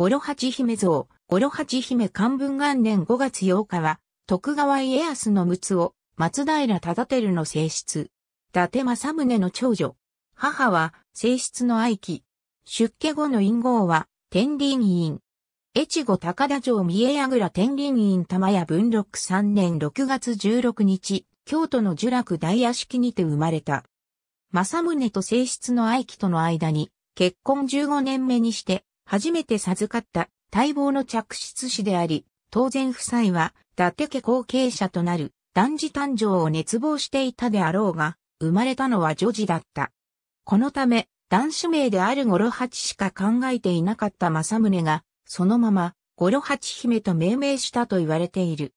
五呂八姫像、五呂八姫漢文元年5月8日は、徳川家康の陸奥を、松平忠輝の正室。伊達政宗の長女。母は、正室の愛妃。出家後の陰号は、天輪院。越後高田城三重櫓倉天輪院玉屋文禄3年6月16日、京都の呪楽大屋敷にて生まれた。政宗と正室の愛妃との間に、結婚15年目にして、初めて授かった待望の着出子であり、当然夫妻は、伊達家後継者となる、男児誕生を熱望していたであろうが、生まれたのは女児だった。このため、男子名である五呂八しか考えていなかった政宗が、そのまま、五呂八姫と命名したと言われている。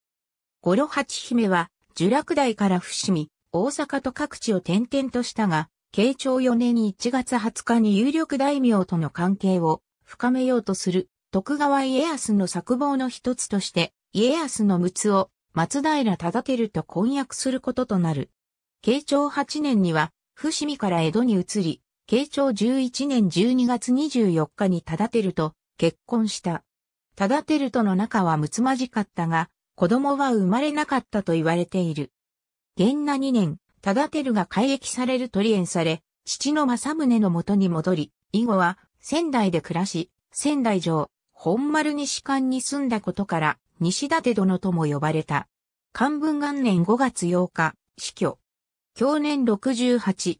五呂八姫は、呪落代から伏見、大阪と各地を転々としたが、慶長4年1月20日に有力大名との関係を深めようとする徳川家康の策謀の一つとして、家康の陸奥を松平忠輝と婚約することとなる。慶長8年には、伏見から江戸に移り、慶長11年12月24日に忠輝と結婚した。忠輝との仲は睦まじかったが、子供は生まれなかったと言われている。元那2年、忠輝が改役される取り縁され、父の政宗のもとに戻り、以後は仙台で暮らし、仙台城、本丸西館に住んだことから、西立殿とも呼ばれた。漢文元年5月8日、死去。去年68。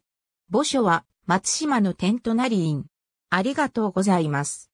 墓所は、松島の天となり院。ありがとうございます。